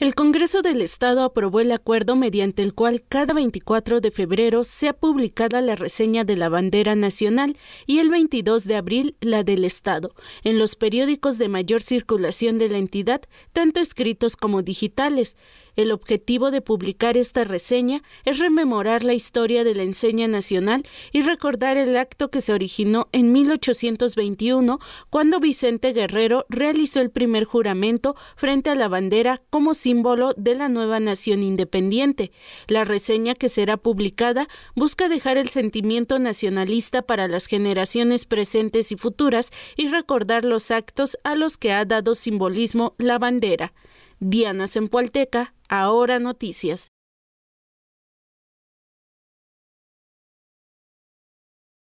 El Congreso del Estado aprobó el acuerdo mediante el cual cada 24 de febrero sea publicada la reseña de la bandera nacional y el 22 de abril la del Estado, en los periódicos de mayor circulación de la entidad, tanto escritos como digitales. El objetivo de publicar esta reseña es rememorar la historia de la enseña nacional y recordar el acto que se originó en 1821 cuando Vicente Guerrero realizó el primer juramento frente a la bandera como símbolo de la nueva nación independiente. La reseña que será publicada busca dejar el sentimiento nacionalista para las generaciones presentes y futuras y recordar los actos a los que ha dado simbolismo la bandera. Diana Sempualteca, Ahora Noticias.